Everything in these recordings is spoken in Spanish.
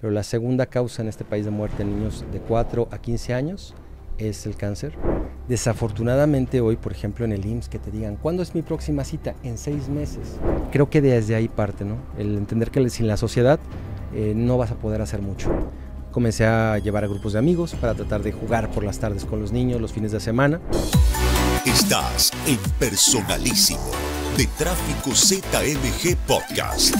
Pero la segunda causa en este país de muerte en niños de 4 a 15 años es el cáncer. Desafortunadamente hoy, por ejemplo, en el IMSS, que te digan, ¿cuándo es mi próxima cita? En seis meses. Creo que desde ahí parte, ¿no? El entender que sin la sociedad eh, no vas a poder hacer mucho. Comencé a llevar a grupos de amigos para tratar de jugar por las tardes con los niños, los fines de semana. Estás en Personalísimo de Tráfico ZMG Podcast.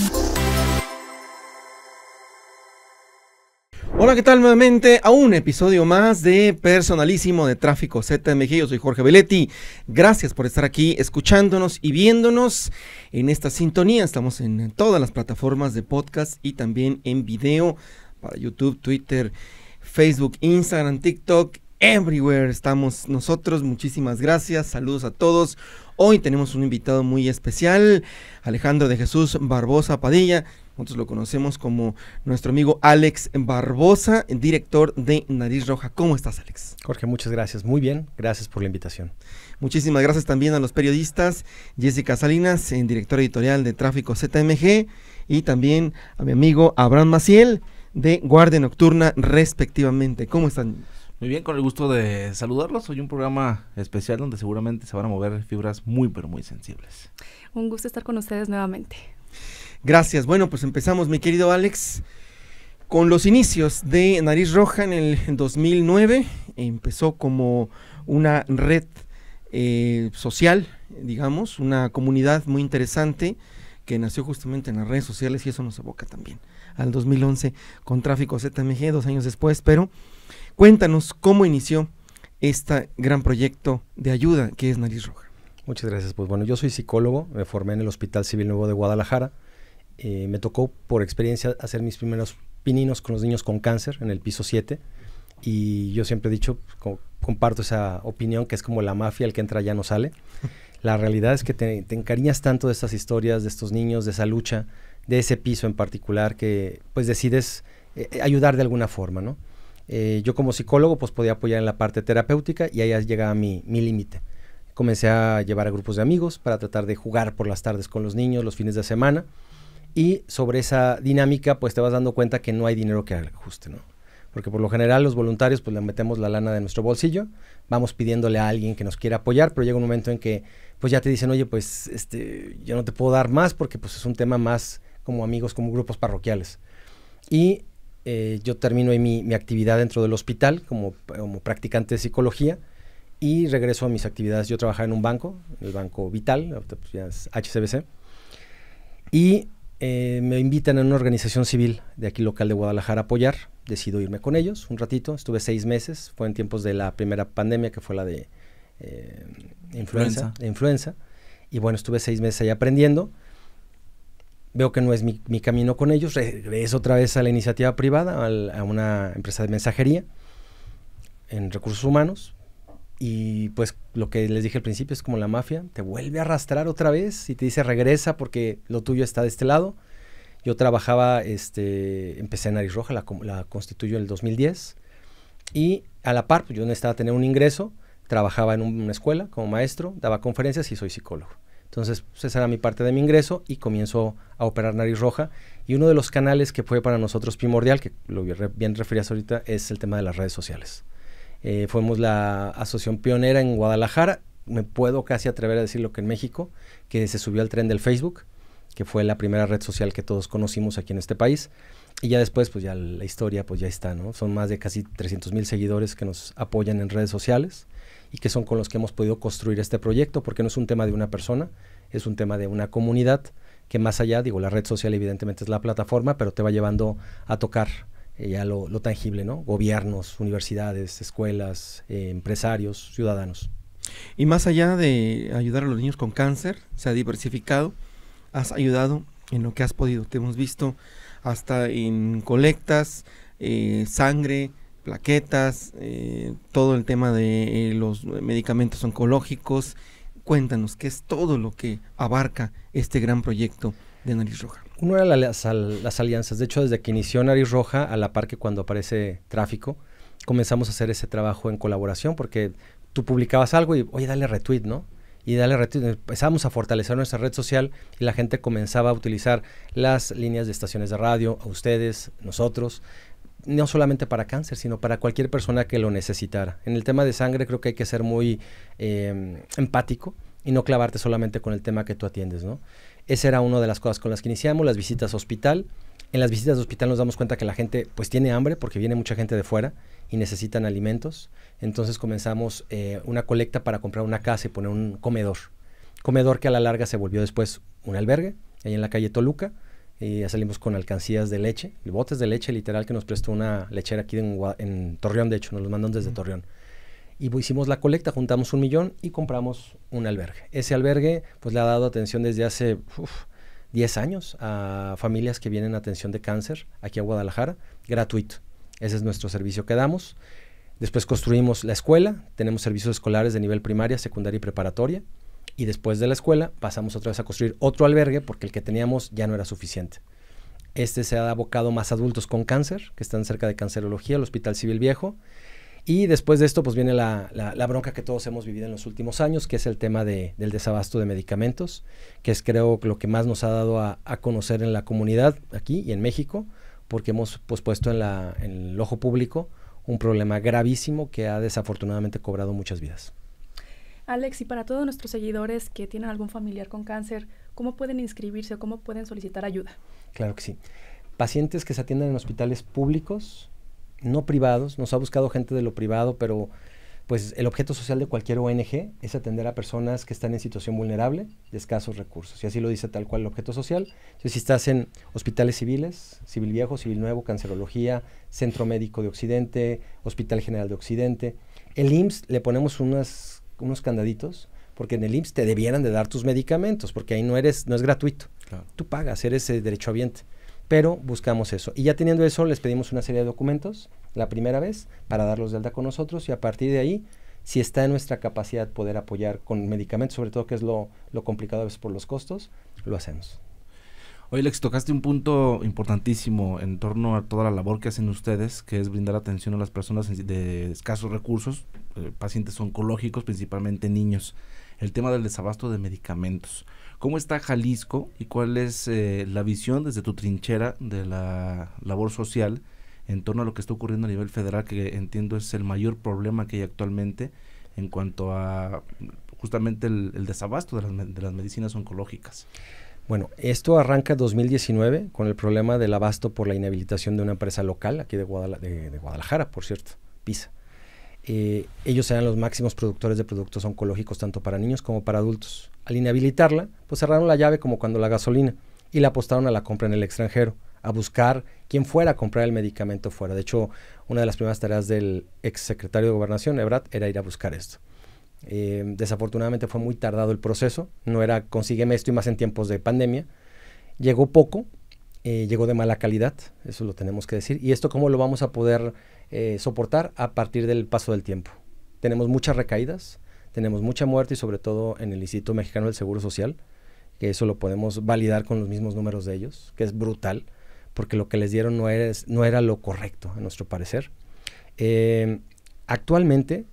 Hola, ¿qué tal nuevamente? A un episodio más de Personalísimo de Tráfico ZMG. Yo soy Jorge Veletti. Gracias por estar aquí escuchándonos y viéndonos en esta sintonía. Estamos en todas las plataformas de podcast y también en video para YouTube, Twitter, Facebook, Instagram, TikTok. Everywhere estamos nosotros. Muchísimas gracias. Saludos a todos. Hoy tenemos un invitado muy especial, Alejandro de Jesús Barbosa Padilla nosotros lo conocemos como nuestro amigo Alex Barbosa, director de Nariz Roja. ¿Cómo estás, Alex? Jorge, muchas gracias. Muy bien. Gracias por la invitación. Muchísimas gracias también a los periodistas Jessica Salinas, director editorial de Tráfico ZMG, y también a mi amigo Abraham Maciel de Guardia Nocturna, respectivamente. ¿Cómo están? Muy bien, con el gusto de saludarlos. Hoy un programa especial donde seguramente se van a mover fibras muy, pero muy sensibles. Un gusto estar con ustedes nuevamente. Gracias. Bueno, pues empezamos, mi querido Alex, con los inicios de Nariz Roja en el 2009. Empezó como una red eh, social, digamos, una comunidad muy interesante que nació justamente en las redes sociales y eso nos evoca también al 2011 con Tráfico ZMG, dos años después. Pero cuéntanos cómo inició este gran proyecto de ayuda que es Nariz Roja. Muchas gracias. Pues bueno, yo soy psicólogo, me formé en el Hospital Civil Nuevo de Guadalajara. Eh, me tocó por experiencia hacer mis primeros pininos con los niños con cáncer en el piso 7 y yo siempre he dicho, comparto esa opinión que es como la mafia, el que entra ya no sale. La realidad es que te, encariñas tanto de estas historias, de estos niños, de esa lucha, de ese piso en particular, que pues decides eh, ayudar de alguna forma, eh, yo como psicólogo pues podía apoyar en la parte terapéutica y ahí llegaba mi, mi límite. Comencé a llevar a grupos de amigos para tratar de jugar por las tardes con los niños, los fines de semana y sobre esa dinámica pues te vas dando cuenta que no hay dinero que ajuste, ¿no? Porque por lo general los voluntarios pues le metemos la lana de nuestro bolsillo, vamos pidiéndole a alguien que nos quiera apoyar, pero llega un momento en que pues ya te dicen, oye pues este, yo no te puedo dar más porque pues es un tema más como amigos, como grupos parroquiales. Y eh, yo termino ahí mi, actividad dentro del hospital como, como practicante de psicología y regreso a mis actividades. Yo trabajaba en un banco, el Banco Vital, pues, ya HCBC, y eh, me invitan a una organización civil de aquí local de Guadalajara a apoyar. Decido irme con ellos un ratito. Estuve seis meses. Fue en tiempos de la primera pandemia, que fue la de eh, influenza, Y bueno, estuve seis meses ahí aprendiendo. Veo que no es mi, camino con ellos. Regreso otra vez a la iniciativa privada, a una empresa de mensajería en recursos humanos. Y pues lo que les dije al principio es como la mafia, te vuelve a arrastrar otra vez y te dice regresa porque lo tuyo está de este lado. Yo trabajaba, este, empecé en Nariz Roja, la, la constituyo en el 2010 y a la par, pues yo necesitaba tener un ingreso, trabajaba en una escuela como maestro, daba conferencias y soy psicólogo. Entonces, pues esa era mi parte de mi ingreso y comienzo a operar Nariz Roja. Y uno de los canales que fue para nosotros primordial, que lo bien referías ahorita, es el tema de las redes sociales. Eh, fuimos la asociación pionera en Guadalajara, me puedo casi atrever a lo que en México, que se subió al tren del Facebook, que fue la primera red social que todos conocimos aquí en este país. Y ya después, pues ya la historia, pues ya está, ¿no? Son más de casi 300 mil seguidores que nos apoyan en redes sociales y que son con los que hemos podido construir este proyecto, porque no es un tema de una persona, es un tema de una comunidad que más allá, digo, la red social evidentemente es la plataforma, pero te va llevando a tocar eh, ya lo, tangible, ¿no? Gobiernos, universidades, escuelas, eh, empresarios, ciudadanos. Y más allá de ayudar a los niños con cáncer, se ha diversificado, has ayudado en lo que has podido. Te hemos visto hasta en colectas, eh, sangre, plaquetas, todo el tema de los medicamentos oncológicos. Cuéntanos qué es todo lo que abarca este gran proyecto de Nariz Roja. Uno era las, alianzas. De hecho, desde que inició Nariz Roja, a la par que cuando aparece tráfico, comenzamos a hacer ese trabajo en colaboración porque tú publicabas algo y, oye, dale retweet, ¿no? Y dale retweet. Empezamos a fortalecer nuestra red social y la gente comenzaba a utilizar las líneas de estaciones de radio, a ustedes, nosotros, no solamente para cáncer, sino para cualquier persona que lo necesitara. En el tema de sangre creo que hay que ser muy em, empático y no clavarte solamente con el tema que tú atiendes, ¿no? Esa era una de las cosas con las que iniciamos, las visitas a hospital. En las visitas a hospital nos damos cuenta que la gente pues tiene hambre porque viene mucha gente de fuera y necesitan alimentos. Entonces comenzamos eh, una colecta para comprar una casa y poner un comedor. Comedor que a la larga se volvió después un albergue, ahí en la calle Toluca. Y ya salimos con alcancías de leche, botes de leche literal que nos prestó una lechera aquí en, en Torreón, de hecho, nos los mandan desde Torreón y hicimos la colecta, juntamos un millón y compramos un albergue. Ese albergue pues le ha dado atención desde hace 10 años a familias que vienen a atención de cáncer aquí a Guadalajara, gratuito. Ese es nuestro servicio que damos. Después construimos la escuela, tenemos servicios escolares de nivel primaria, secundaria y preparatoria. Y después de la escuela pasamos otra vez a construir otro albergue porque el que teníamos ya no era suficiente. Este se ha abocado más adultos con cáncer, que están cerca de cancerología, el Hospital Civil Viejo. Y después de esto, pues viene la, bronca que todos hemos vivido en los últimos años, que es el tema del desabasto de medicamentos, que es creo lo que más nos ha dado a, conocer en la comunidad aquí y en México, porque hemos pues, puesto en, la, en el ojo público un problema gravísimo que ha desafortunadamente cobrado muchas vidas. Alex, y para todos nuestros seguidores que tienen algún familiar con cáncer, ¿cómo pueden inscribirse o cómo pueden solicitar ayuda? Claro que sí. Pacientes que se atienden en hospitales públicos, no privados, nos ha buscado gente de lo privado, pero pues el objeto social de cualquier ONG es atender a personas que están en situación vulnerable de escasos recursos. Y así lo dice tal cual el objeto social. Entonces, si estás en hospitales civiles, civil viejo, civil nuevo, cancerología, centro médico de Occidente, hospital general de Occidente, el IMSS le ponemos unas, unos candaditos, porque en el IMSS te debieran de dar tus medicamentos, porque ahí no, eres, no es gratuito. Tú pagas, eres derecho derechohabiente pero buscamos eso. Y ya teniendo eso, les pedimos una serie de documentos la primera vez para darlos de alta con nosotros y a partir de ahí, si está en nuestra capacidad poder apoyar con medicamentos, sobre todo que es lo, complicado a veces por los costos, lo hacemos. Oye, Lex, tocaste un punto importantísimo en torno a toda la labor que hacen ustedes, que es brindar atención a las personas de escasos recursos, eh, pacientes oncológicos, principalmente niños. El tema del desabasto de medicamentos. ¿Cómo está Jalisco y cuál es eh, la visión desde tu trinchera de la labor social en torno a lo que está ocurriendo a nivel federal, que entiendo es el mayor problema que hay actualmente en cuanto a justamente el, desabasto de las, medicinas oncológicas? Bueno, esto arranca 2019 con el problema del abasto por la inhabilitación de una empresa local aquí de Guadalajara, por cierto, PISA. Eh, ellos eran los máximos productores de productos oncológicos tanto para niños como para adultos. Al inhabilitarla, pues cerraron la llave como cuando la gasolina y la apostaron a la compra en el extranjero, a buscar quien fuera a comprar el medicamento fuera. De hecho, una de las primeras tareas del ex secretario de Gobernación, Ebrat, era ir a buscar esto. Eh, desafortunadamente fue muy tardado el proceso, no era consígueme esto y más en tiempos de pandemia. Llegó poco, eh, llegó de mala calidad, eso lo tenemos que decir. ¿Y esto cómo lo vamos a poder eh, soportar a partir del paso del tiempo. Tenemos muchas recaídas, tenemos mucha muerte y sobre todo en el Instituto Mexicano del Seguro Social, que eso lo podemos validar con los mismos números de ellos, que es brutal, porque lo que les dieron no, es, no era lo correcto, a nuestro parecer. Eh, actualmente,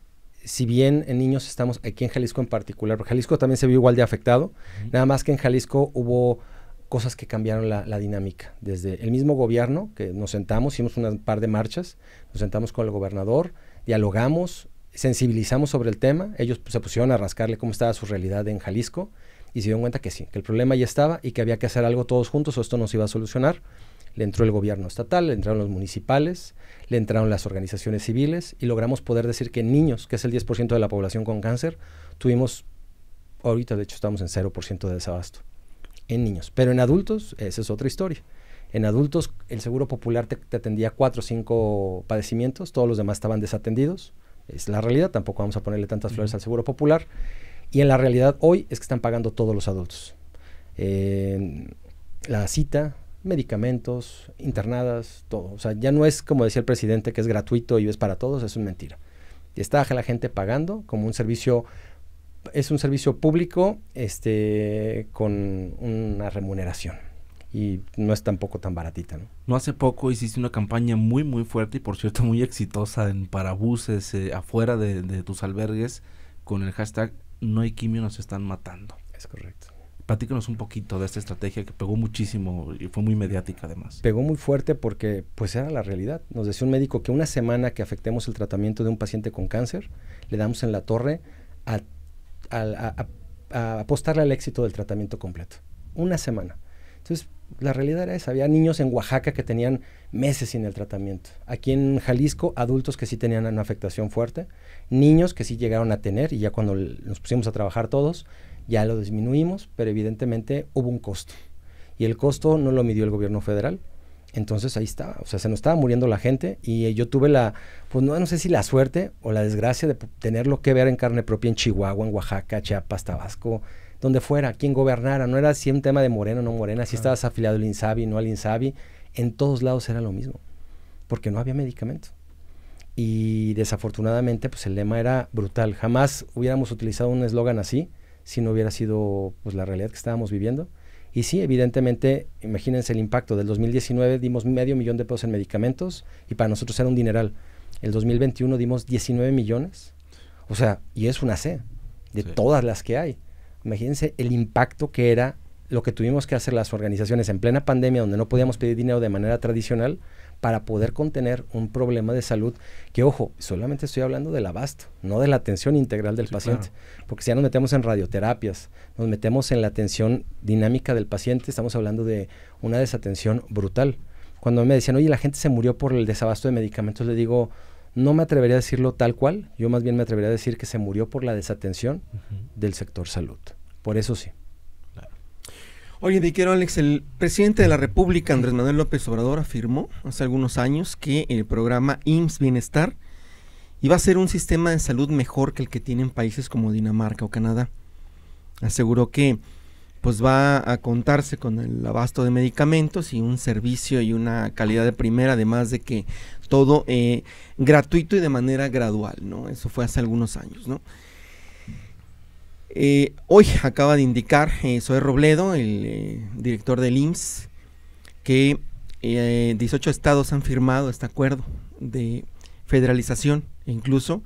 si bien en niños estamos aquí en Jalisco en particular, Jalisco también se vio igual de afectado, nada más que en Jalisco hubo cosas que cambiaron la, dinámica. Desde el mismo gobierno, que nos sentamos, hicimos un par de marchas, nos sentamos con el gobernador, dialogamos, sensibilizamos sobre el tema, ellos se pusieron a rascarle cómo estaba su realidad en Jalisco y se dieron cuenta que sí, que el problema ya estaba y que había que hacer algo todos juntos o esto no se iba a solucionar. Le entró el gobierno estatal, le entraron los municipales, le entraron las organizaciones civiles y logramos poder decir que niños, que es el 10% de la población con cáncer, tuvimos, ahorita de hecho estamos en 0% de desabasto en niños. Pero en adultos, esa es otra historia. En adultos, el Seguro Popular te, atendía cuatro o cinco padecimientos, todos los demás estaban desatendidos. Es la realidad, tampoco vamos a ponerle tantas flores al Seguro Popular. Y en la realidad hoy es que están pagando todos los adultos. la cita, medicamentos, internadas, todo. O sea, ya no es como decía el presidente que es gratuito y es para todos, Es una mentira. Y Está la gente pagando como un servicio es un servicio público este, con una remuneración. Y no es tampoco tan baratita, ¿no? hace poco hiciste una campaña muy, muy fuerte y por cierto muy exitosa en, parabuses eh, afuera de, de tus albergues con el hashtag No hay quimio, nos están matando. Es correcto. Platícanos un poquito de esta estrategia que pegó muchísimo y fue muy mediática además. Pegó muy fuerte porque pues era la realidad. Nos decía un médico que una semana que afectemos el tratamiento de un paciente con cáncer, le damos en la torre a a, apostarle al éxito del tratamiento completo. Una semana. Entonces, la realidad era esa. Había niños en Oaxaca que tenían meses sin el tratamiento. Aquí en Jalisco, adultos que sí tenían una afectación fuerte, niños que sí llegaron a tener, y ya cuando nos pusimos a trabajar todos, ya lo disminuimos, pero evidentemente hubo un costo. Y el costo no lo midió el gobierno federal, entonces ahí estaba, o sea, se nos estaba muriendo la gente y eh, yo tuve la, pues no, sé si la suerte o la desgracia de tenerlo que ver en carne propia en Chihuahua, en Oaxaca, Chiapas, Tabasco, donde fuera, quien gobernara. No era así un tema de o no morena, si estabas afiliado al INSABI, no al INSABI. En todos lados era lo mismo, porque no había medicamento. Y desafortunadamente, pues el lema era brutal. Jamás hubiéramos utilizado un eslogan así si no hubiera sido pues, la realidad que estábamos viviendo. Y sí, evidentemente, imagínense el impacto. Del 2019 dimos medio millón de pesos en medicamentos y para nosotros era un dineral. El 2021 dimos 19 millones. O sea, y es una C de todas las que hay. Imagínense el impacto que era lo que tuvimos que hacer las organizaciones en plena pandemia, donde no podíamos pedir dinero de manera tradicional, para poder contener un problema de salud que, ojo, solamente estoy hablando del abasto, no de la atención integral del paciente. Porque si ya nos metemos en radioterapias, nos metemos en la atención dinámica del paciente, estamos hablando de una desatención brutal. Cuando me decían, oye, la gente se murió por el desabasto de medicamentos, le digo, no me atrevería a decirlo tal cual, yo más bien me atrevería a decir que se murió por la desatención del sector salud. Por eso sí. Oye, quiero Alex, el presidente de la República, Andrés Manuel López Obrador, afirmó hace algunos años que el programa IMSS Bienestar iba a ser un sistema de salud mejor que el que tienen países como Dinamarca o Canadá. Aseguró que pues va a contarse con el abasto de medicamentos y un servicio y una calidad de primera, además de que todo eh, gratuito y de manera gradual, ¿no? Eso fue hace algunos años, ¿no? Eh, hoy acaba de indicar eh, Robledo, el eh, director del IMSS, que 18 eh, estados han firmado este acuerdo de federalización e incluso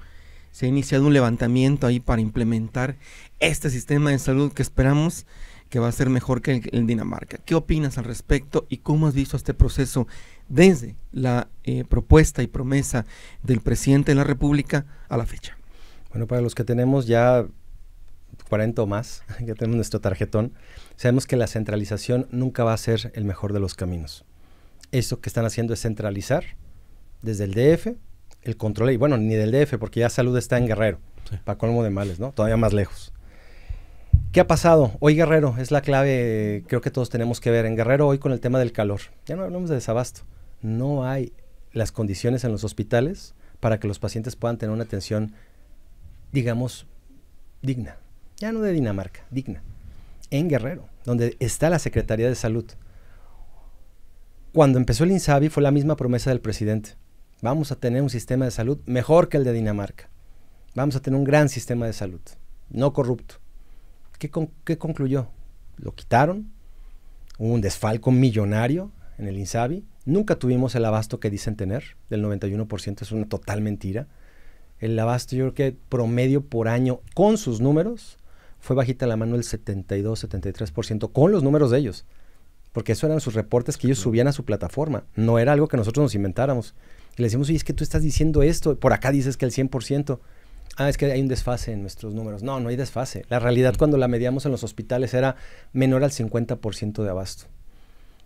se ha iniciado un levantamiento ahí para implementar este sistema de salud que esperamos que va a ser mejor que el, el Dinamarca. ¿Qué opinas al respecto y cómo has visto este proceso desde la propuesta y promesa del presidente de la República a la fecha? Bueno, para los que tenemos ya 40 o más, ya tenemos nuestro tarjetón, sabemos que la centralización nunca va a ser el mejor de los caminos. Eso que están haciendo es centralizar desde el DF el control, y bueno, ni del DF, porque ya salud está en Guerrero, para colmo de males, ¿no? Todavía más lejos. ¿Qué ha pasado? Hoy Guerrero es la clave, creo que todos tenemos que ver. En Guerrero hoy con el tema del calor, ya no hablamos de desabasto, no hay las condiciones en los hospitales para que los pacientes puedan tener una atención, digamos, digna ya no de Dinamarca, digna, en Guerrero, donde está la Secretaría de Salud. Cuando empezó el INSABI fue la misma promesa del presidente. Vamos a tener un sistema de salud mejor que el de Dinamarca. Vamos a tener un gran sistema de salud, no corrupto. ¿Qué, qué concluyó? Lo quitaron, hubo un desfalco millonario en el INSABI, nunca tuvimos el abasto que dicen tener, del 91%, es una total mentira. El abasto yo creo que promedio por año con sus números fue bajita la mano el 72, 73% con los números de ellos. Porque eso eran sus reportes que ellos subían a su plataforma. No era algo que nosotros nos inventáramos. Y le decimos, oye, es que tú estás diciendo esto, por acá dices que el 100%. Ah, es que hay un desfase en nuestros números. No, no hay desfase. La realidad cuando la mediamos en los hospitales era menor al 50% de abasto.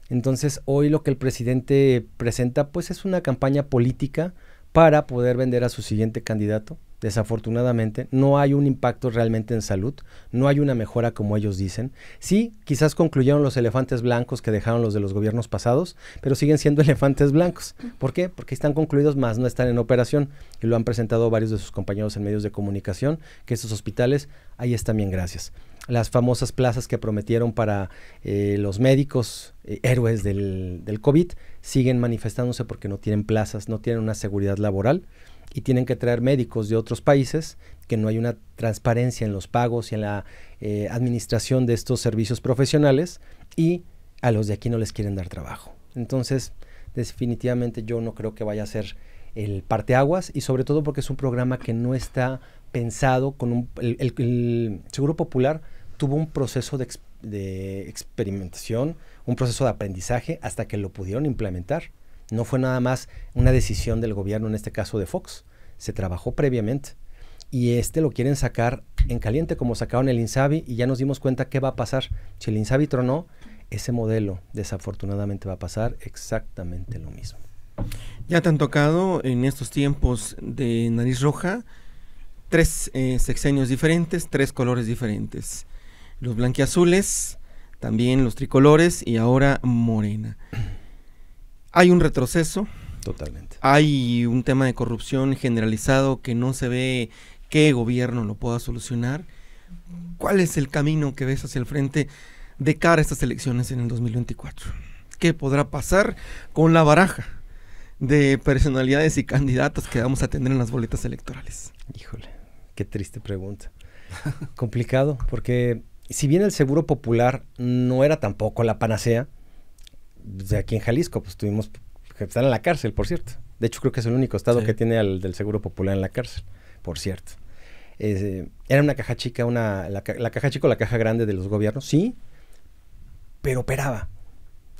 Entonces, hoy lo que el presidente presenta, pues es una campaña política para poder vender a su siguiente candidato desafortunadamente, no hay un impacto realmente en salud, no hay una mejora como ellos dicen. Sí, quizás concluyeron los elefantes blancos que dejaron los de los gobiernos pasados, pero siguen siendo elefantes blancos. ¿Por qué? Porque están concluidos más, no están en operación y lo han presentado varios de sus compañeros en medios de comunicación, que estos hospitales, ahí están bien, gracias. Las famosas plazas que prometieron para eh, los médicos eh, héroes del COVID siguen manifestándose porque no tienen plazas, no tienen una seguridad laboral y tienen que traer médicos de otros países, que no hay una transparencia en los pagos y en la eh, administración de estos servicios profesionales y a los de aquí no les quieren dar trabajo. Entonces, definitivamente yo no creo que vaya a ser el parteaguas y sobre todo porque es un programa que no está pensado con un, el, Seguro Popular tuvo un proceso de experimentación, un proceso de aprendizaje hasta que lo pudieron implementar. No fue nada más una decisión del gobierno, en este caso de Fox. Se trabajó previamente. Y este lo quieren sacar en caliente, como sacaron el Insabi, y ya nos dimos cuenta qué va a pasar. Si el Insabi tronó, ese modelo desafortunadamente va a pasar exactamente lo mismo. Ya te han tocado en estos tiempos de nariz roja tres eh, sexenios diferentes, tres colores diferentes. Los blanquiazules, también los tricolores y ahora morena. Hay un retroceso. Totalmente. Hay un tema de corrupción generalizado que no se ve qué gobierno lo pueda solucionar. ¿Cuál es el camino que ves hacia el frente de cara a estas elecciones en el 2024? ¿Qué podrá pasar con la baraja de personalidades y candidatos que vamos a tener en las boletas electorales? Híjole, qué triste pregunta. Complicado, porque si bien el seguro popular no era tampoco la panacea, pues, de aquí en Jalisco, pues tuvimos, estar en la cárcel, por cierto. De hecho, creo que es el único estado que tiene al del Seguro Popular en la cárcel, por cierto. Eh, era una caja chica, una, la, la caja chica o la caja grande de los gobiernos, sí, pero operaba.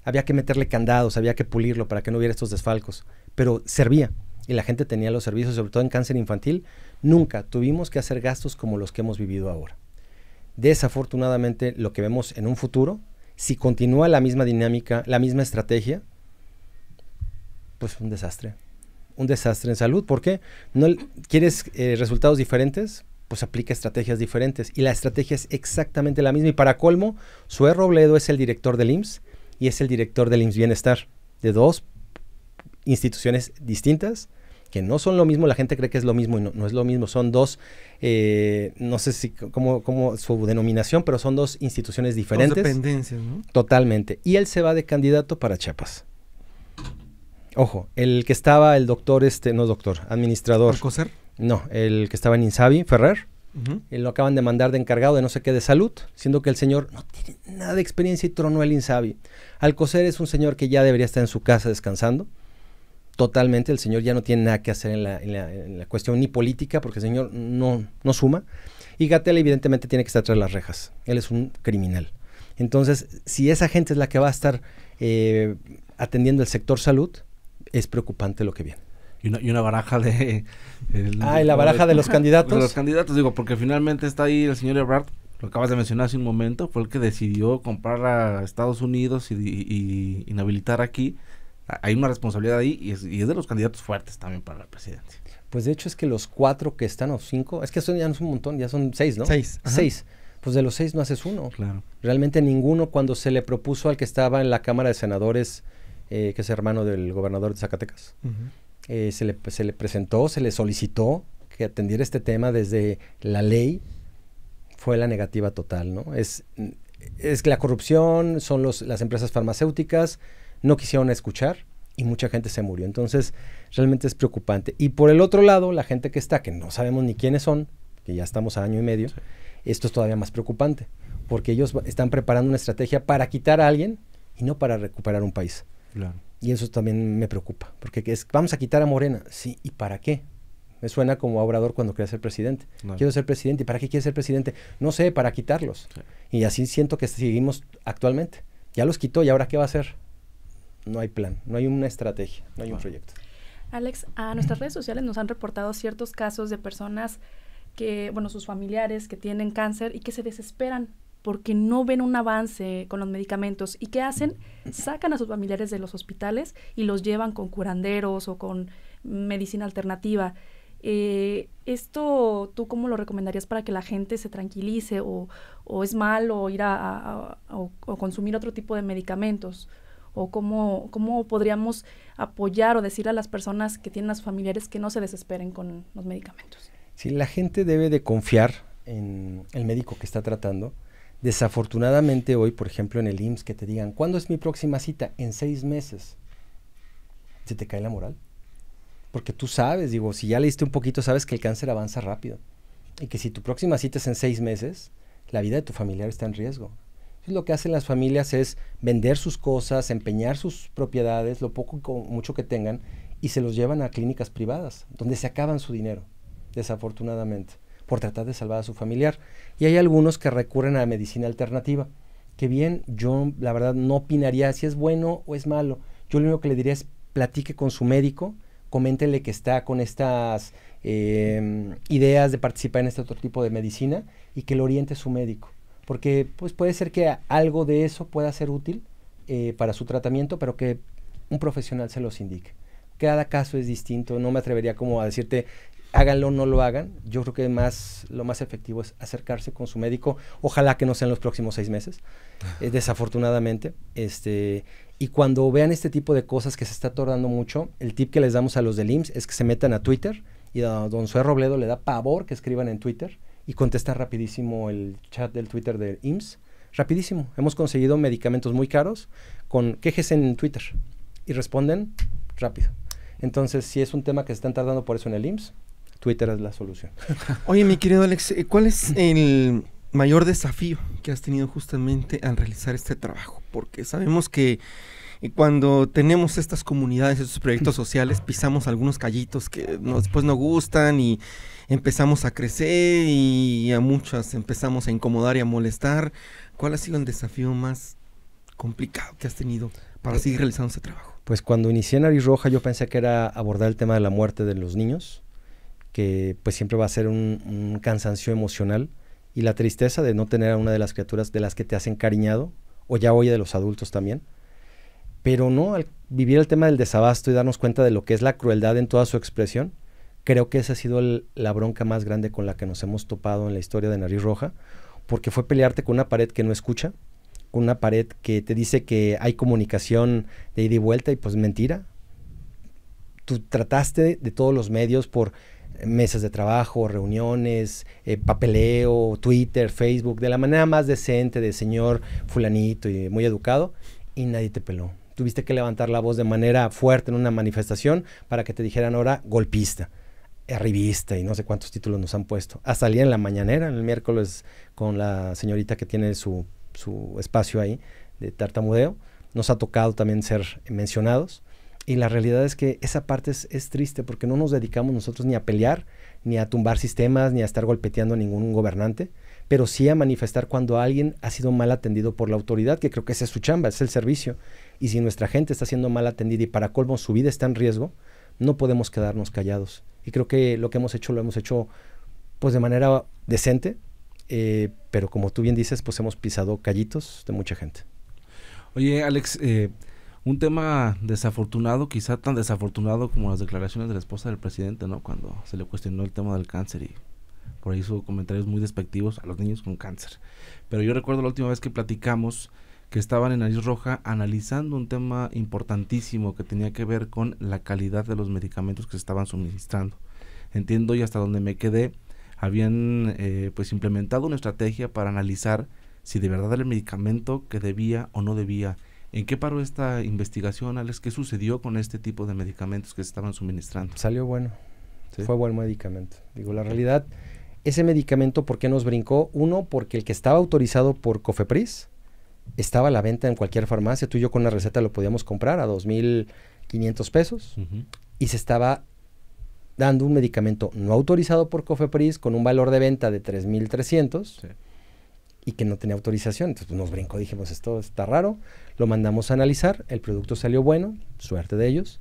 Había que meterle candados, había que pulirlo para que no hubiera estos desfalcos, pero servía y la gente tenía los servicios, sobre todo en cáncer infantil. Nunca tuvimos que hacer gastos como los que hemos vivido ahora. Desafortunadamente, lo que vemos en un futuro si continúa la misma dinámica, la misma estrategia, pues un desastre. Un desastre en salud. ¿Por qué? ¿No ¿Quieres eh, resultados diferentes? Pues aplica estrategias diferentes. Y la estrategia es exactamente la misma. Y para colmo, Sue Robledo es el director del IMSS y es el director del IMSS Bienestar, de dos instituciones distintas que no son lo mismo, la gente cree que es lo mismo y no, es lo mismo, son dos, eh, no sé si como, como, su denominación, pero son dos instituciones diferentes. Dos dependencias, ¿no? Totalmente. Y él se va de candidato para Chiapas. Ojo, el que estaba el doctor, este, no doctor, administrador. ¿Alcocer? No, el que estaba en Insabi, Ferrer. él eh, lo acaban de mandar de encargado de no sé qué de salud, siendo que el señor no tiene nada de experiencia y tronó el Insabi. Alcocer es un señor que ya debería estar en su casa descansando totalmente. El señor ya no tiene nada que hacer en la, cuestión ni política, porque el señor no, no suma. Y Gatel evidentemente tiene que estar tras las rejas. Él es un criminal. Entonces, si esa gente es la que va a estar eh, atendiendo el sector salud, es preocupante lo que viene. Y una, baraja de... Eh, ah, la baraja de, los candidatos. De los candidatos, digo, porque finalmente está ahí el señor Ebrard lo acabas de mencionar hace un momento, fue el que decidió comprar a Estados Unidos y, y inhabilitar aquí hay una responsabilidad ahí y es, de los candidatos fuertes también para la presidencia. Pues de hecho es que los cuatro que están, o cinco, es que son, ya no es un montón, ya son seis, ¿no? Seis. Seis. Pues de los seis no haces uno. Claro. Realmente ninguno cuando se le propuso al que estaba en la Cámara de Senadores, eh, que es hermano del gobernador de Zacatecas, eh, se, le, presentó, se le solicitó que atendiera este tema desde la ley, fue la negativa total, ¿no? Es, es la corrupción, son las empresas farmacéuticas, no quisieron escuchar y mucha gente se murió. Entonces, realmente es preocupante. Y por el otro lado, la gente que está, que no sabemos ni quiénes son, que ya estamos a año y medio, esto es todavía más preocupante, porque ellos están preparando una estrategia para quitar a alguien y no para recuperar un país. Y eso también me preocupa, porque es, vamos a quitar a Morena, sí, ¿y para qué? Me suena como a Obrador cuando quiere ser presidente. Quiero ser presidente. ¿Y para qué quiere ser presidente? No sé, para quitarlos. Y así siento que seguimos actualmente. Ya los quitó y ahora qué va a hacer no hay plan, no hay una estrategia, no hay un proyecto. Alex, a nuestras redes sociales nos han reportado ciertos casos de personas que, bueno, sus familiares que tienen cáncer y que se desesperan porque no ven un avance con los medicamentos. ¿Y qué hacen? Sacan a sus familiares de los hospitales y los llevan con curanderos o con medicina alternativa. Eh, ¿Esto tú cómo lo recomendarías para que la gente se tranquilice o, es malo ir a, o consumir otro tipo de medicamentos? o cómo, podríamos apoyar o decir a las personas que tienen a sus familiares que no se desesperen con los medicamentos. Si la gente debe de confiar en el médico que está tratando. Desafortunadamente hoy, por ejemplo, en el IMSS que te digan, ¿cuándo es mi próxima cita? En seis meses. ¿Se te cae la moral? Porque tú sabes, digo, si ya leíste un poquito, sabes que el cáncer avanza rápido. Y que si tu próxima cita es en seis meses, la vida de tu familiar está en riesgo lo que hacen las familias es vender sus cosas, empeñar sus propiedades, lo poco y mucho que tengan, y se los llevan a clínicas privadas, donde se acaban su dinero, desafortunadamente, por tratar de salvar a su familiar. Y hay algunos que recurren a la medicina alternativa, que bien, yo la verdad no opinaría si es bueno o es malo. Yo lo único que le diría es platique con su médico, coméntele que está con estas em, ideas de participar en este otro tipo de medicina y que lo oriente su médico porque pues puede ser que algo de eso pueda ser útil eh, para su tratamiento, pero que un profesional se los indique. Cada caso es distinto, no me atrevería como a decirte háganlo o no lo hagan. Yo creo que lo más efectivo es acercarse con su médico, ojalá que no sean los próximos seis meses, eh, desafortunadamente. Este, y cuando vean este tipo de cosas que se está tardando mucho, el tip que les damos a los del IMSS es que se metan a Twitter y a don Sué Robledo le da pavor que escriban en Twitter y contestar rapidísimo el chat del Twitter de IMSS. Rapidísimo. Hemos conseguido medicamentos muy caros con quejes en Twitter y responden rápido. Entonces, si es un tema que se están tardando por eso en el IMSS, Twitter es la solución. Oye, mi querido Alex, eh, ¿cuál es el mayor desafío que has tenido justamente al realizar este trabajo? Porque sabemos que eh, cuando tenemos estas comunidades, estos proyectos sociales, pisamos algunos callitos que después pues, no gustan y empezamos a crecer y a muchas empezamos a incomodar y a molestar. ¿Cuál ha sido el desafío más complicado que has tenido para seguir realizando ese trabajo? Pues cuando inicié Nariz Roja yo pensé que era abordar el tema de la muerte de los niños, que pues siempre va a ser un, un cansancio emocional y la tristeza de no tener a una de las criaturas de las que te has encariñado, o ya hoy de los adultos también. Pero no, al vivir el tema del desabasto y darnos cuenta de lo que es la crueldad en toda su expresión, Creo que esa ha sido la bronca más grande con la que nos hemos topado en la historia de Nariz Roja, porque fue pelearte con una pared que no escucha, con una pared que te dice que hay comunicación de ida y vuelta y pues mentira. Tú trataste de todos los medios por mesas de trabajo, reuniones, eh, papeleo, Twitter, Facebook, de la manera más decente de señor fulanito y muy educado, y nadie te peló. Tuviste que levantar la voz de manera fuerte en una manifestación para que te dijeran ahora golpista. Eh, revista y no sé cuántos títulos nos han puesto. a ah, salir en la mañanera, en el miércoles, con la señorita que tiene su, su espacio ahí de tartamudeo, nos ha tocado también ser mencionados. Y la realidad es que esa parte es, es, triste porque no nos dedicamos nosotros ni a pelear, ni a tumbar sistemas, ni a estar golpeteando a ningún gobernante, pero sí a manifestar cuando alguien ha sido mal atendido por la autoridad, que creo que esa es su chamba, es el servicio. Y si nuestra gente está siendo mal atendida y para colmo su vida está en riesgo, no podemos quedarnos callados. Y creo que lo que hemos hecho lo hemos hecho pues de manera decente, eh, pero como tú bien dices, pues hemos pisado callitos de mucha gente. Oye, Alex, eh, un tema desafortunado, quizá tan desafortunado como las declaraciones de la esposa del presidente, ¿no? Cuando se le cuestionó el tema del cáncer y por ahí hizo comentarios muy despectivos a los niños con cáncer. Pero yo recuerdo la última vez que platicamos, que estaban en Nariz Roja analizando un tema importantísimo que tenía que ver con la calidad de los medicamentos que se estaban suministrando. Entiendo y hasta donde me quedé, habían eh, pues implementado una estrategia para analizar si de verdad era el medicamento que debía o no debía. ¿En qué paró esta investigación, Alex? ¿Qué sucedió con este tipo de medicamentos que se estaban suministrando? Salió bueno. Fue buen medicamento. Digo, la realidad, ese medicamento, ¿por qué nos brincó? Uno, porque el que estaba autorizado por COFEPRIS, estaba a la venta en cualquier farmacia. Tú y yo con la receta lo podíamos comprar a 2.500 pesos. quinientos pesos Y se estaba dando un medicamento no autorizado por Cofepris con un valor de venta de 3.300 trescientos y que no tenía autorización. Entonces pues, nos brincó, dijimos, esto está raro. Lo mandamos a analizar, el producto salió bueno, suerte de ellos.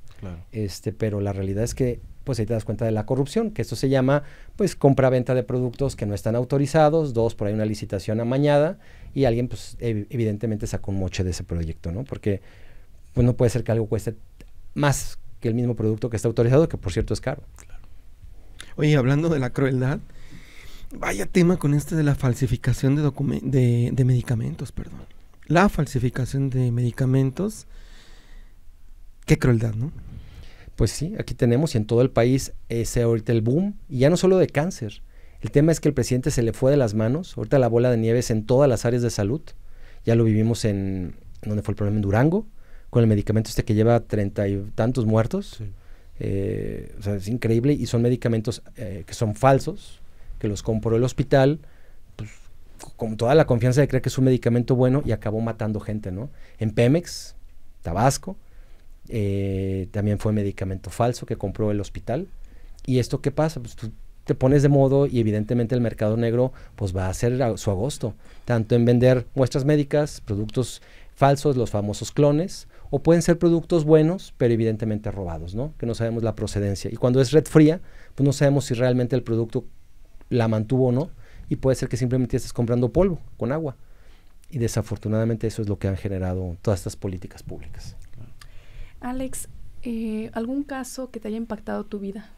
Este, pero la realidad es que pues ahí te das cuenta de la corrupción, que esto se llama pues compra-venta de productos que no están autorizados, dos, por ahí una licitación amañada y alguien pues evidentemente sacó un moche de ese proyecto, ¿no? Porque pues no puede ser que algo cueste más que el mismo producto que está autorizado, que por cierto es caro. Oye, hablando de la crueldad, vaya tema con este de la falsificación de, de, de medicamentos, perdón. La falsificación de medicamentos, qué crueldad, ¿no? Pues sí, aquí tenemos y en todo el país ese eh, ahorita el boom, y ya no solo de cáncer. El tema es que el presidente se le fue de las manos, ahorita la bola de nieve es en todas las áreas de salud. Ya lo vivimos en, donde fue el problema? En Durango, con el medicamento este que lleva treinta y tantos muertos. Eh, o sea, es increíble y son medicamentos eh, que son falsos, que los compró el hospital, pues, con toda la confianza de creer que es un medicamento bueno y acabó matando gente, ¿no? En Pemex, Tabasco, eh, también fue medicamento falso que compró el hospital. ¿Y esto qué pasa? Pues te pones de modo y evidentemente el mercado negro pues va a hacer su agosto, tanto en vender muestras médicas, productos falsos, los famosos clones, o pueden ser productos buenos, pero evidentemente robados, ¿no? Que no sabemos la procedencia. Y cuando es red fría, pues no sabemos si realmente el producto la mantuvo o no, y puede ser que simplemente estés comprando polvo con agua. Y desafortunadamente eso es lo que han generado todas estas políticas públicas. Alex, eh, ¿algún caso que te haya impactado tu vida?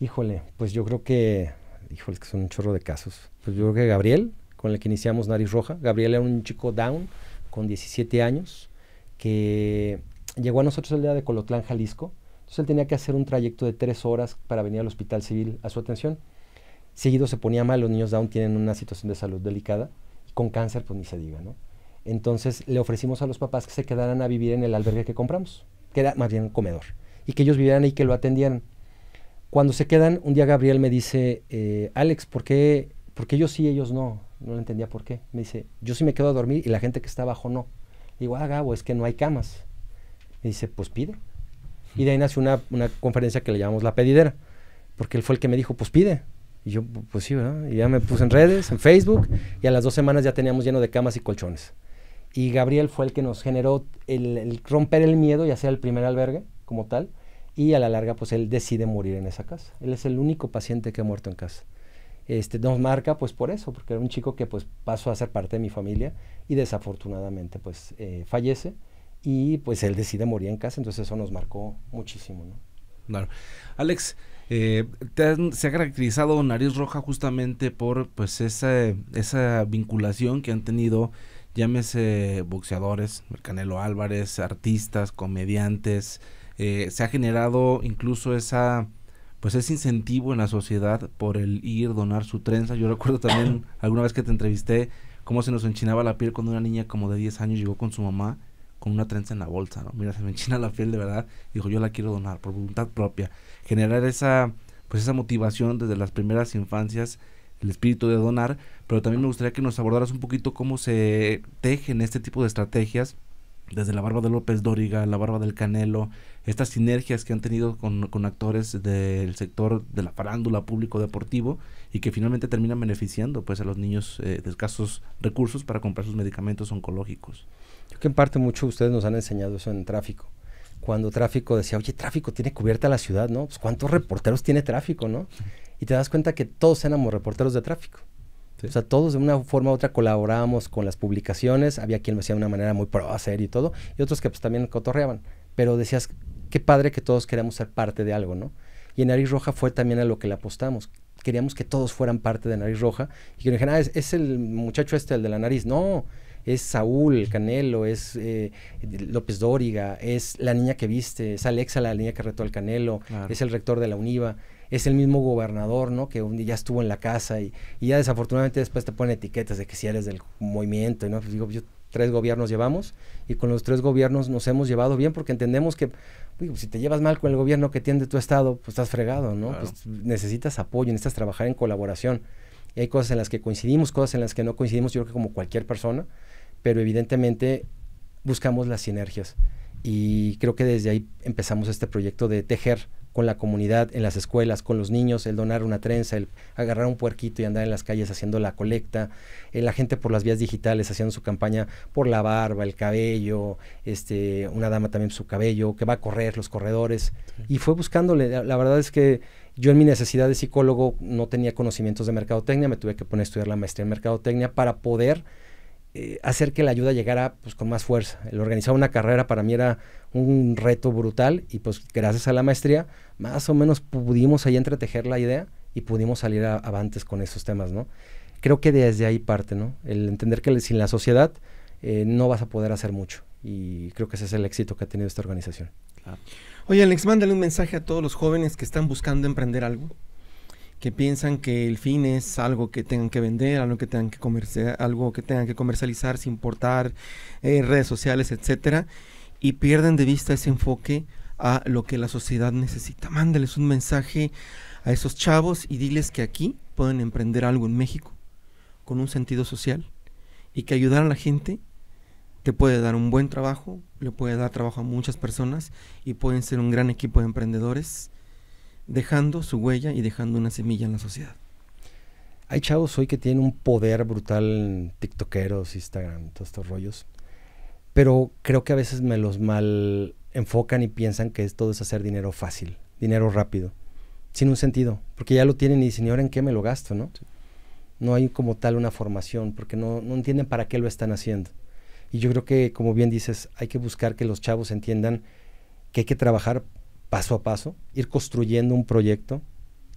Híjole, pues yo creo que, híjole, que son un chorro de casos. Pues yo creo que Gabriel, con el que iniciamos Nariz Roja, Gabriel era un chico down con 17 años que llegó a nosotros el día de Colotlán, Jalisco. Entonces él tenía que hacer un trayecto de tres horas para venir al hospital civil a su atención. Seguido se ponía mal, los niños down tienen una situación de salud delicada con cáncer pues ni se diga, ¿no? Entonces le ofrecimos a los papás que se quedaran a vivir en el albergue que compramos, que era más bien un comedor, y que ellos vivieran ahí, que lo atendieran. Cuando se quedan, un día Gabriel me dice, eh, Alex, ¿por qué, ¿por qué, ellos sí, ellos no? No le entendía por qué. Me dice, yo sí me quedo a dormir y la gente que está abajo no. digo, ah, Gabo, es que no hay camas. Me dice, pues pide. Y de ahí nació una, una conferencia que le llamamos La Pedidera, porque él fue el que me dijo, pues pide. Y yo, pues sí, ¿verdad? Y ya me puse en redes, en Facebook, y a las dos semanas ya teníamos lleno de camas y colchones y Gabriel fue el que nos generó el, romper el miedo ya sea el primer albergue como tal. Y a la larga, pues él decide morir en esa casa. Él es el único paciente que ha muerto en casa. Este, nos marca pues por eso, porque era un chico que pues pasó a ser parte de mi familia y desafortunadamente pues eh, fallece y pues él decide morir en casa, entonces eso nos marcó muchísimo. ¿no? Claro. Alex, eh, se ha caracterizado Nariz Roja justamente por pues esa, esa vinculación que han tenido llámese boxeadores, Canelo Álvarez, artistas, comediantes, eh, se ha generado incluso esa pues ese incentivo en la sociedad por el ir donar su trenza. Yo recuerdo también alguna vez que te entrevisté cómo se nos enchinaba la piel cuando una niña como de 10 años llegó con su mamá con una trenza en la bolsa, ¿no? Mira, se me enchina la piel de verdad. Dijo, "Yo la quiero donar por voluntad propia." Generar esa pues esa motivación desde las primeras infancias el espíritu de donar, pero también me gustaría que nos abordaras un poquito cómo se tejen este tipo de estrategias, desde la barba de López Dóriga, la barba del Canelo, estas sinergias que han tenido con, actores del sector de la farándula público deportivo y que finalmente terminan beneficiando pues a los niños eh, de escasos recursos para comprar sus medicamentos oncológicos. Yo que en parte mucho ustedes nos han enseñado eso en tráfico cuando tráfico decía, oye, tráfico tiene cubierta la ciudad, ¿no? Pues cuántos reporteros tiene tráfico, ¿no? y te das cuenta que todos éramos reporteros de tráfico. O sea, todos de una forma u otra colaborábamos con las publicaciones, había quien lo hacía de una manera muy pro hacer y todo, y otros que pues también cotorreaban, pero decías, qué padre que todos queríamos ser parte de algo, ¿no? Y en Nariz Roja fue también a lo que le apostamos. Queríamos que todos fueran parte de Nariz Roja y que nos dijeran, ah, es, el muchacho este, el de la nariz. No, es Saúl Canelo, es eh, López Dóriga, es la niña que viste, es Alexa la niña que retó al Canelo, es el rector de la UNIVA es el mismo gobernador, ¿no? Que un día ya estuvo en la casa y, ya desafortunadamente después te ponen etiquetas de que si eres del movimiento, ¿no? Pues digo, pues, tres gobiernos llevamos y con los tres gobiernos nos hemos llevado bien porque entendemos que si te llevas mal con el gobierno que tiende tu estado, pues estás fregado, ¿no? Pues, necesitas apoyo, necesitas trabajar en colaboración. hay cosas en las que coincidimos, cosas en las que no coincidimos, yo creo que como cualquier persona, pero evidentemente buscamos las sinergias. Y creo que desde ahí empezamos este proyecto de tejer con la comunidad, en las escuelas, con los niños, el donar una trenza, el agarrar un puerquito y andar en las calles haciendo la colecta, eh, la gente por las vías digitales haciendo su campaña por la barba, el cabello, este, una dama también su cabello, que va a correr, los corredores. Y fue buscándole, la, verdad es que yo en mi necesidad de psicólogo no tenía conocimientos de mercadotecnia, me tuve que poner a estudiar la maestría en mercadotecnia para poder eh, hacer que la ayuda llegara pues, con más fuerza. El organizar una carrera para mí era un reto brutal y pues gracias a la maestría más o menos pudimos ahí entretejer la idea y pudimos salir avantes con esos temas, ¿no? Creo que desde ahí parte, ¿no? El entender que sin la sociedad eh, no vas a poder hacer mucho y creo que ese es el éxito que ha tenido esta organización. Oye Alex, mándale un mensaje a todos los jóvenes que están buscando emprender algo, que piensan que el fin es algo que tengan que vender, algo que tengan que, algo que, tengan que comercializar sin importar eh, redes sociales, etcétera y pierden de vista ese enfoque a lo que la sociedad necesita. Mándales un mensaje a esos chavos y diles que aquí pueden emprender algo en México con un sentido social y que ayudar a la gente te puede dar un buen trabajo, le puede dar trabajo a muchas personas y pueden ser un gran equipo de emprendedores dejando su huella y dejando una semilla en la sociedad. Hay chavos hoy que tienen un poder brutal en tiktokeros, Instagram, todos estos rollos pero creo que a veces me los mal enfocan y piensan que todo es hacer dinero fácil, dinero rápido, sin un sentido, porque ya lo tienen y dicen, en qué me lo gasto? ¿no? no hay como tal una formación, porque no, entienden para qué lo están haciendo. Y yo creo que, como bien dices, hay que buscar que los chavos entiendan que hay que trabajar paso a paso, ir construyendo un proyecto,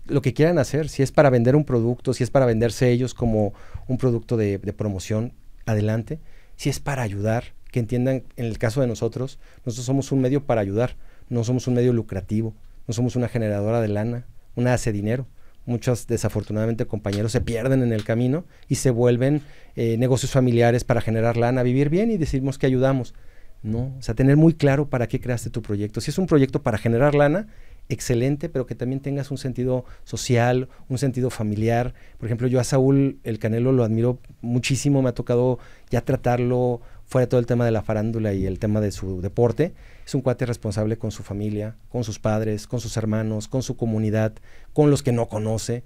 lo que quieran hacer, si es para vender un producto, si es para venderse ellos como un producto de promoción, adelante, si es para ayudar, que entiendan, en el caso de nosotros, nosotros somos un medio para ayudar, no somos un medio lucrativo, no somos una generadora de lana, una hace dinero. Muchos, desafortunadamente, compañeros se pierden en el camino y se vuelven eh, negocios familiares para generar lana, vivir bien y decimos que ayudamos. No, o sea, tener muy claro para qué creaste tu proyecto. Si es un proyecto para generar lana, excelente, pero que también tengas un sentido social, un sentido familiar. Por ejemplo, yo a Saúl, el Canelo, lo admiro muchísimo, me ha tocado ya tratarlo, fuera todo el tema de la farándula y el tema de su deporte, es un cuate responsable con su familia, con sus padres, con sus hermanos, con su comunidad, con los que no conoce.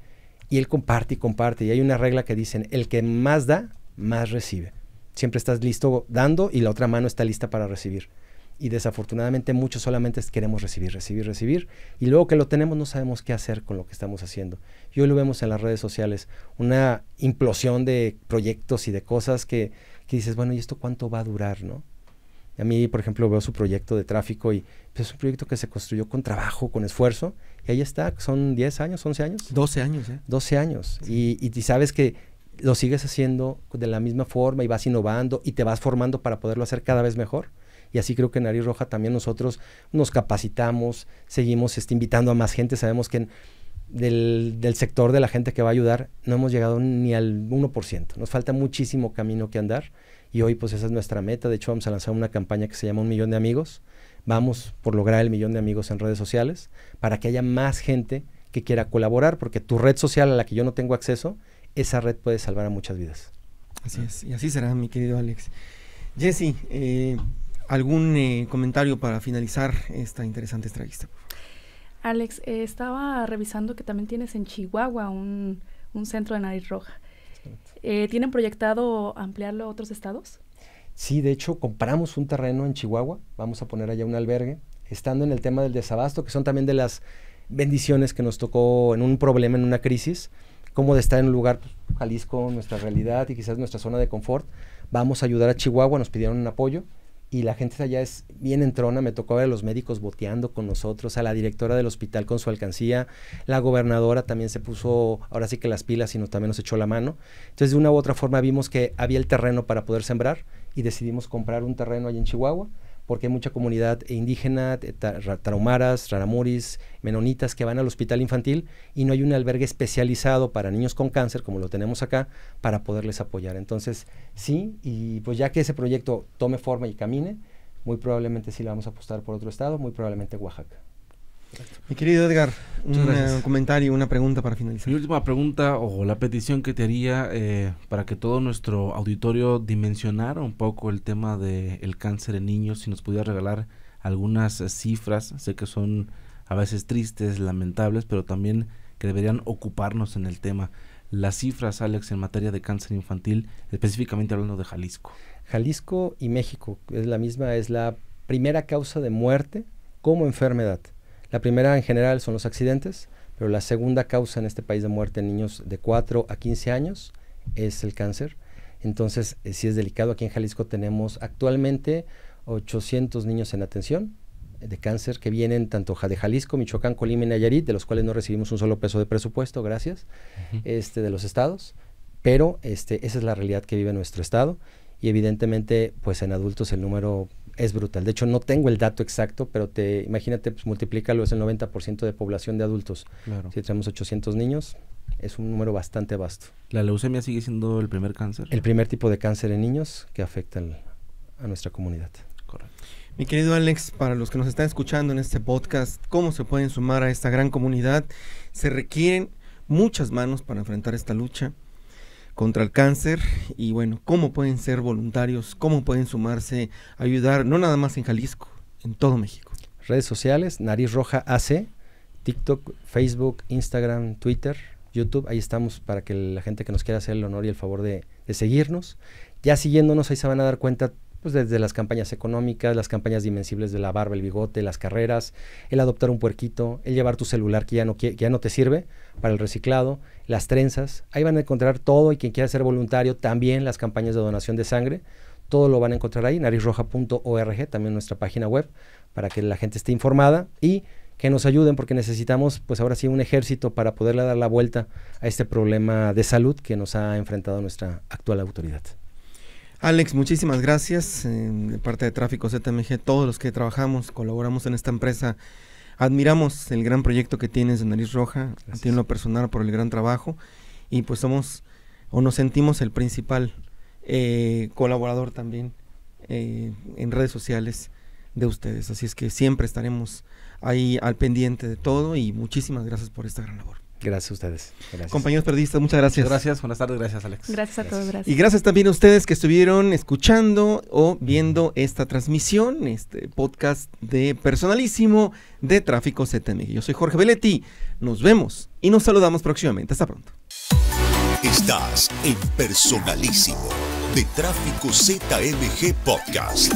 Y él comparte y comparte. Y hay una regla que dicen, el que más da, más recibe. Siempre estás listo dando y la otra mano está lista para recibir. Y desafortunadamente muchos solamente queremos recibir, recibir, recibir. Y luego que lo tenemos no sabemos qué hacer con lo que estamos haciendo. Y hoy lo vemos en las redes sociales, una implosión de proyectos y de cosas que que dices, bueno, ¿y esto cuánto va a durar, no? A mí, por ejemplo, veo su proyecto de tráfico y pues, es un proyecto que se construyó con trabajo, con esfuerzo, y ahí está, son 10 años, 11 años. 12 años, ¿eh? 12 años. Y, sabes que lo sigues haciendo de la misma forma y vas innovando y te vas formando para poderlo hacer cada vez mejor. Y así creo que en Nariz Roja también nosotros nos capacitamos, seguimos este, invitando a más gente, sabemos que... En, del, sector de la gente que va a ayudar, no hemos llegado ni al 1%. Nos falta muchísimo camino que andar y hoy pues esa es nuestra meta. De hecho vamos a lanzar una campaña que se llama Un Millón de Amigos. Vamos por lograr el millón de amigos en redes sociales para que haya más gente que quiera colaborar porque tu red social a la que yo no tengo acceso, esa red puede salvar a muchas vidas. Así es, y así será mi querido Alex. Jesse, eh, ¿algún eh, comentario para finalizar esta interesante entrevista? Alex, eh, estaba revisando que también tienes en Chihuahua un, centro de nariz roja. Eh, ¿Tienen proyectado ampliarlo a otros estados? Sí, de hecho, compramos un terreno en Chihuahua, vamos a poner allá un albergue, estando en el tema del desabasto, que son también de las bendiciones que nos tocó en un problema, en una crisis, como de estar en un lugar, pues, Jalisco, nuestra realidad y quizás nuestra zona de confort. Vamos a ayudar a Chihuahua, nos pidieron un apoyo y la gente allá es bien entrona, me tocó ver a los médicos boteando con nosotros, a la directora del hospital con su alcancía, la gobernadora también se puso, ahora sí que las pilas, sino también nos echó la mano. Entonces, de una u otra forma vimos que había el terreno para poder sembrar y decidimos comprar un terreno allá en Chihuahua porque hay mucha comunidad indígena, eh, traumaras, raramuris, menonitas que van al hospital infantil y no hay un albergue especializado para niños con cáncer, como lo tenemos acá, para poderles apoyar. Entonces, sí, y pues ya que ese proyecto tome forma y camine, muy probablemente sí le vamos a apostar por otro estado, muy probablemente Oaxaca. Mi querido Edgar, eh, un comentario, una pregunta para finalizar. Mi última pregunta o la petición que te haría eh, para que todo nuestro auditorio dimensionara un poco el tema del cáncer en niños, si nos pudiera regalar algunas eh, cifras, sé que son a veces tristes, lamentables, pero también que deberían ocuparnos en el tema. Las cifras, Alex, en materia de cáncer infantil, específicamente hablando de Jalisco. Jalisco y México es la misma, es la primera causa de muerte como enfermedad. La primera en general son los accidentes, pero la segunda causa en este país de muerte en niños de 4 a 15 años es el cáncer. Entonces, eh, si es delicado. Aquí en Jalisco tenemos actualmente 800 niños en atención de cáncer que vienen tanto de Jalisco, Michoacán, Colima y Nayarit, de los cuales no recibimos un solo peso de presupuesto, gracias, este, de los estados. Pero este, esa es la realidad que vive nuestro estado y evidentemente pues en adultos el número es brutal. De hecho, no tengo el dato exacto, pero te imagínate, pues multiplícalo, es el 90% de población de adultos. Si tenemos 800 niños, es un número bastante vasto. ¿La leucemia sigue siendo el primer cáncer? El primer tipo de cáncer en niños que afecta a nuestra comunidad. Correcto. Mi querido Alex, para los que nos están escuchando en este podcast, ¿cómo se pueden sumar a esta gran comunidad? Se requieren muchas manos para enfrentar esta lucha contra el cáncer y bueno, cómo pueden ser voluntarios, cómo pueden sumarse, ayudar, no nada más en Jalisco, en todo México. Redes sociales, Nariz Roja AC, TikTok, Facebook, Instagram, Twitter, YouTube, ahí estamos para que la gente que nos quiera hacer el honor y el favor de, seguirnos. Ya siguiéndonos ahí se van a dar cuenta pues desde las campañas económicas, las campañas dimensibles de la barba, el bigote, las carreras, el adoptar un puerquito, el llevar tu celular que ya no, que ya no te sirve para el reciclado, las trenzas, ahí van a encontrar todo y quien quiera ser voluntario, también las campañas de donación de sangre, todo lo van a encontrar ahí, narizroja.org, también nuestra página web, para que la gente esté informada y que nos ayuden porque necesitamos pues ahora sí un ejército para poderle dar la vuelta a este problema de salud que nos ha enfrentado nuestra actual autoridad. Alex, muchísimas gracias. Eh, de parte de Tráfico ZMG, todos los que trabajamos, colaboramos en esta empresa, admiramos el gran proyecto que tienes de Nariz Roja, en lo personal por el gran trabajo y pues somos o nos sentimos el principal eh, colaborador también eh, en redes sociales de ustedes. Así es que siempre estaremos ahí al pendiente de todo y muchísimas gracias por esta gran labor. Gracias a ustedes. Compañeros periodistas, muchas gracias. Gracias, buenas tardes, gracias Alex. Gracias a todos, Y gracias también a ustedes que estuvieron escuchando o viendo esta transmisión, este podcast de Personalísimo de Tráfico ZMG, Yo soy Jorge Beletti, nos vemos y nos saludamos próximamente. Hasta pronto. Estás en Personalísimo de Tráfico ZMG Podcast.